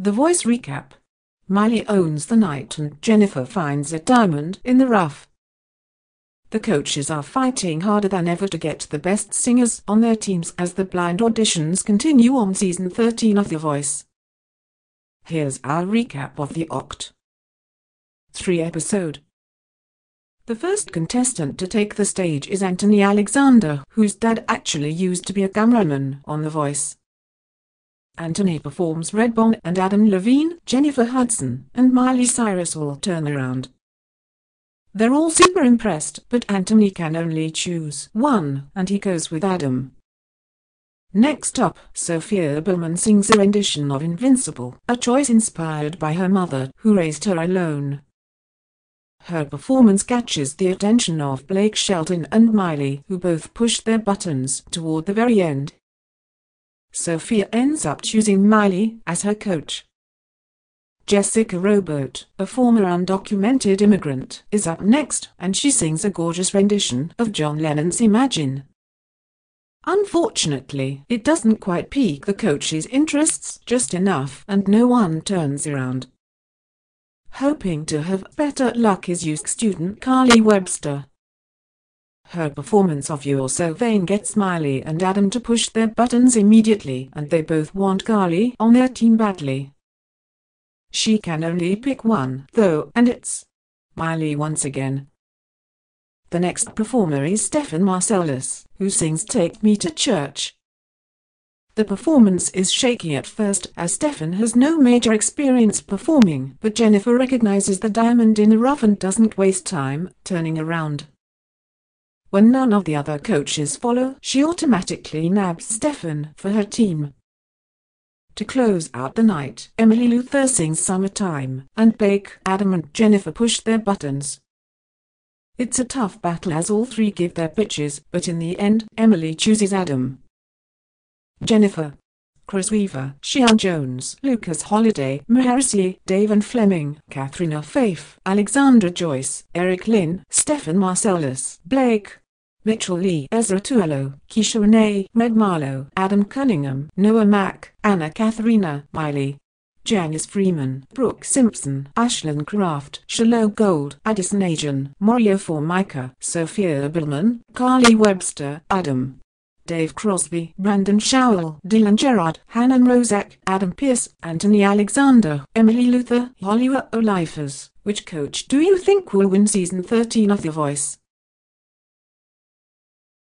The voice recap. Miley owns the night and Jennifer finds a diamond in the rough. The coaches are fighting harder than ever to get the best singers on their teams as the blind auditions continue on season 13 of The Voice. Here's our recap of the Oct. 3 episode. The first contestant to take the stage is Anthony Alexander, whose dad actually used to be a cameraman on The Voice. Anthony performs Redbone and Adam Levine, Jennifer Hudson, and Miley Cyrus will turn around. They're all super impressed, but Anthony can only choose one, and he goes with Adam. Next up, Sophia Bowman sings a rendition of Invincible, a choice inspired by her mother, who raised her alone. Her performance catches the attention of Blake Shelton and Miley, who both pushed their buttons toward the very end. Sophia ends up choosing Miley as her coach. Jessica Rowboat, a former undocumented immigrant, is up next and she sings a gorgeous rendition of John Lennon's Imagine. Unfortunately, it doesn't quite pique the coach's interests just enough and no one turns around. Hoping to have better luck is U.S. student Carly Webster, her performance of You're So Vain gets Miley and Adam to push their buttons immediately and they both want Carly on their team badly. She can only pick one, though, and it's Miley once again. The next performer is Stefan Marcellus, who sings Take Me to Church. The performance is shaky at first as Stefan has no major experience performing, but Jennifer recognizes the diamond in the rough and doesn't waste time turning around. When none of the other coaches follow, she automatically nabs Stefan for her team. To close out the night, Emily Luther sings Summertime, and Bake, Adam and Jennifer push their buttons. It's a tough battle as all three give their pitches, but in the end, Emily chooses Adam. Jennifer Chris Weaver, Shian Jones, Lucas Holiday, Maharisi, David Fleming, Katharina Faith, Alexandra Joyce, Eric Lynn, Stefan Marcellus, Blake, Mitchell Lee, Ezra Tuello, Keisha Renee, Meg Marlow, Adam Cunningham, Noah Mack, Anna Katharina, Miley, Janice Freeman, Brooke Simpson, Ashlyn Craft, Shiloh Gold, Addison Ajan, Moria Formica, Sophia Billman, Carly Webster, Adam. Dave Crosby, Brandon Showell, Dylan Gerard, Hannon Rozak, Adam Pierce, Anthony Alexander, Emily Luther, Oliver Olifers. Which coach do you think will win season 13 of The Voice?